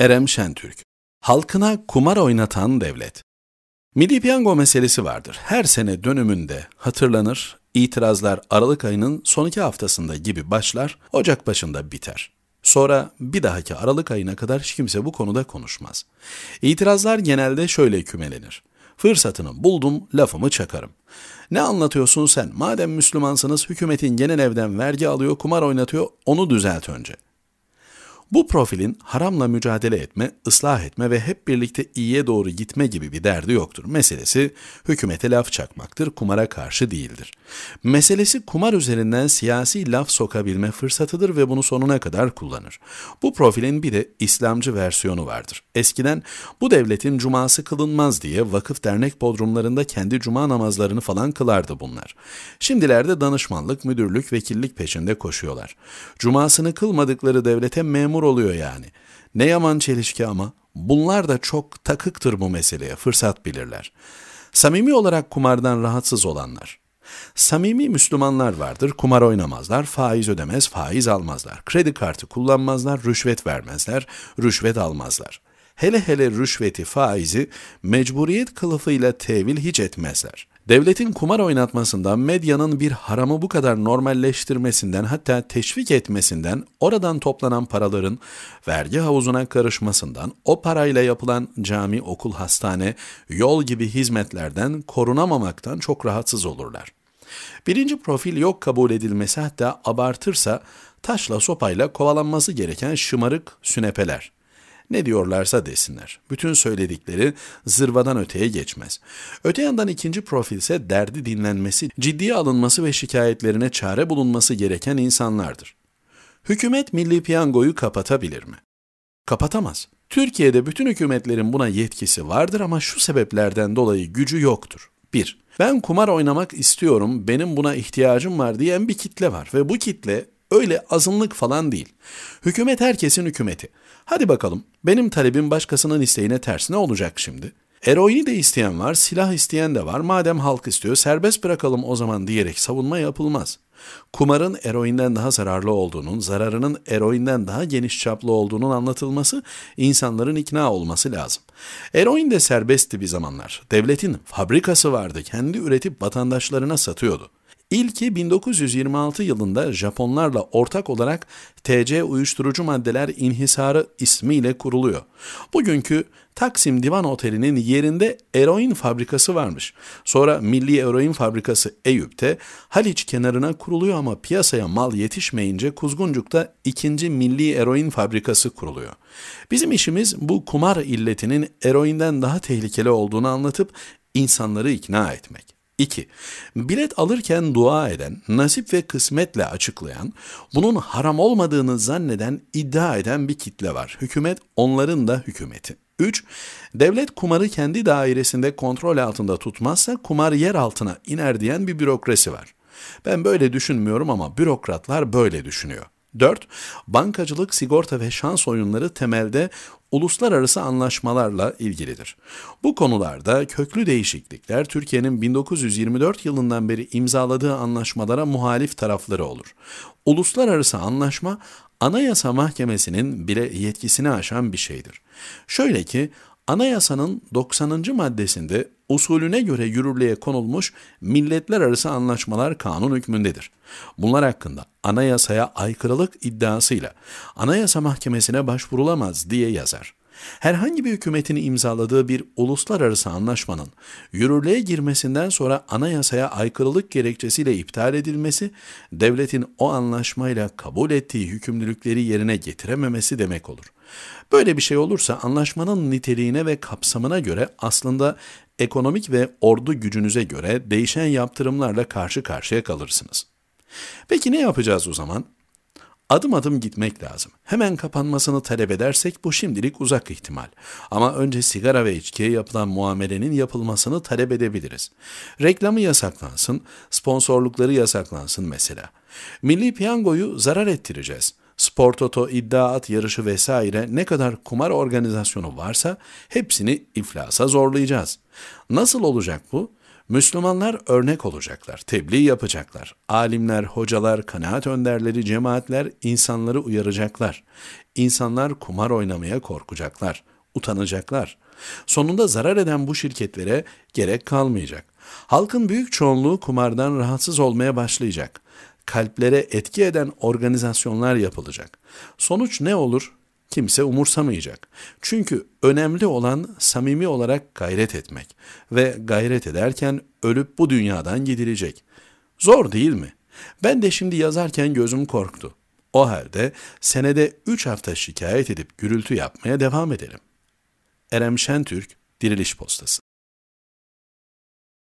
Erem Şentürk Halkına kumar oynatan devlet. Milli piyango meselesi vardır. Her sene dönümünde hatırlanır, itirazlar Aralık ayının son iki haftasında gibi başlar, Ocak başında biter. Sonra bir dahaki Aralık ayına kadar hiç kimse bu konuda konuşmaz. İtirazlar genelde şöyle kümelenir. Fırsatını buldum, lafımı çakarım. Ne anlatıyorsun sen? Madem Müslümansınız hükümetin genel evden vergi alıyor, kumar oynatıyor, onu düzelt önce. Bu profilin haramla mücadele etme, ıslah etme ve hep birlikte iyiye doğru gitme gibi bir derdi yoktur. Meselesi hükümete laf çakmaktır, kumara karşı değildir. Meselesi kumar üzerinden siyasi laf sokabilme fırsatıdır ve bunu sonuna kadar kullanır. Bu profilin bir de İslamcı versiyonu vardır. Eskiden bu devletin cuması kılınmaz diye vakıf dernek bodrumlarında kendi cuma namazlarını falan kılardı bunlar. Şimdilerde danışmanlık, müdürlük, vekillik peşinde koşuyorlar. Cumasını kılmadıkları devlete memur oluyor yani. Ne yaman çelişki ama bunlar da çok takıktır bu meseleye, fırsat bilirler. Samimi olarak kumardan rahatsız olanlar. Samimi Müslümanlar vardır, kumar oynamazlar, faiz ödemez, faiz almazlar, kredi kartı kullanmazlar, rüşvet vermezler, rüşvet almazlar. Hele hele rüşveti, faizi mecburiyet kılıfıyla tevil hiç etmezler. Devletin kumar oynatmasından, medyanın bir haramı bu kadar normalleştirmesinden hatta teşvik etmesinden, oradan toplanan paraların vergi havuzuna karışmasından, o parayla yapılan cami, okul, hastane, yol gibi hizmetlerden korunamamaktan çok rahatsız olurlar. Birinci profil yok kabul edilmesi hatta abartırsa taşla sopayla kovalanması gereken şımarık sünepeler. Ne diyorlarsa desinler. Bütün söyledikleri zırvadan öteye geçmez. Öte yandan ikinci profil ise derdi dinlenmesi, ciddiye alınması ve şikayetlerine çare bulunması gereken insanlardır. Hükümet milli piyangoyu kapatabilir mi? Kapatamaz. Türkiye'de bütün hükümetlerin buna yetkisi vardır ama şu sebeplerden dolayı gücü yoktur. 1. Ben kumar oynamak istiyorum, benim buna ihtiyacım var diyen bir kitle var ve bu kitle öyle azınlık falan değil. Hükümet herkesin hükümeti. Hadi bakalım benim talebim başkasının isteğine tersine olacak şimdi. Eroini de isteyen var, silah isteyen de var. Madem halk istiyor serbest bırakalım o zaman diyerek savunma yapılmaz. Kumarın eroinden daha zararlı olduğunun, zararının eroinden daha geniş çaplı olduğunun anlatılması insanların ikna olması lazım. Eroin de serbestti bir zamanlar. Devletin fabrikası vardı, kendi üretip vatandaşlarına satıyordu. İlki 1926 yılında Japonlarla ortak olarak TC Uyuşturucu Maddeler İnhisarı ismiyle kuruluyor. Bugünkü Taksim Divan Oteli'nin yerinde eroin fabrikası varmış. Sonra Milli Eroin Fabrikası Eyüp'te Haliç kenarına kuruluyor ama piyasaya mal yetişmeyince Kuzguncuk'ta ikinci Milli Eroin Fabrikası kuruluyor. Bizim işimiz bu kumar illetinin eroinden daha tehlikeli olduğunu anlatıp insanları ikna etmek. 2. Bilet alırken dua eden, nasip ve kısmetle açıklayan, bunun haram olmadığını zanneden, iddia eden bir kitle var. Hükümet onların da hükümeti. 3. Devlet kumarı kendi dairesinde kontrol altında tutmazsa kumar yer altına iner diyen bir bürokrasi var. Ben böyle düşünmüyorum ama bürokratlar böyle düşünüyor. 4. Bankacılık, sigorta ve şans oyunları temelde uluslararası anlaşmalarla ilgilidir. Bu konularda köklü değişiklikler Türkiye'nin 1924 yılından beri imzaladığı anlaşmalara muhalif tarafları olur. Uluslararası anlaşma Anayasa Mahkemesi'nin bile yetkisini aşan bir şeydir. Şöyle ki Anayasanın 90. maddesinde usulüne göre yürürlüğe konulmuş milletler arası anlaşmalar kanun hükmündedir. Bunlar hakkında anayasaya aykırılık iddiasıyla anayasa mahkemesine başvurulamaz diye yazar. Herhangi bir hükümetin imzaladığı bir uluslararası anlaşmanın yürürlüğe girmesinden sonra anayasaya aykırılık gerekçesiyle iptal edilmesi, devletin o anlaşmayla kabul ettiği yükümlülükleri yerine getirememesi demek olur. Böyle bir şey olursa anlaşmanın niteliğine ve kapsamına göre aslında ekonomik ve ordu gücünüze göre değişen yaptırımlarla karşı karşıya kalırsınız. Peki ne yapacağız o zaman? Adım adım gitmek lazım. Hemen kapanmasını talep edersek bu şimdilik uzak ihtimal. Ama önce sigara ve içkiye yapılan muamelenin yapılmasını talep edebiliriz. Reklamı yasaklansın, sponsorlukları yasaklansın mesela. Milli piyangoyu zarar ettireceğiz. Spor toto, iddia at yarışı vesaire ne kadar kumar organizasyonu varsa hepsini iflasa zorlayacağız. Nasıl olacak bu? Müslümanlar örnek olacaklar, tebliğ yapacaklar. Alimler, hocalar, kanaat önderleri, cemaatler insanları uyaracaklar. İnsanlar kumar oynamaya korkacaklar, utanacaklar. Sonunda zarar eden bu şirketlere gerek kalmayacak. Halkın büyük çoğunluğu kumardan rahatsız olmaya başlayacak. Kalplere etki eden organizasyonlar yapılacak. Sonuç ne olur? kimse umursamayacak. Çünkü önemli olan samimi olarak gayret etmek ve gayret ederken ölüp bu dünyadan gidilecek. Zor değil mi? Ben de şimdi yazarken gözüm korktu. O halde senede 3 hafta şikayet edip gürültü yapmaya devam edelim. Erem Şentürk, Diriliş Postası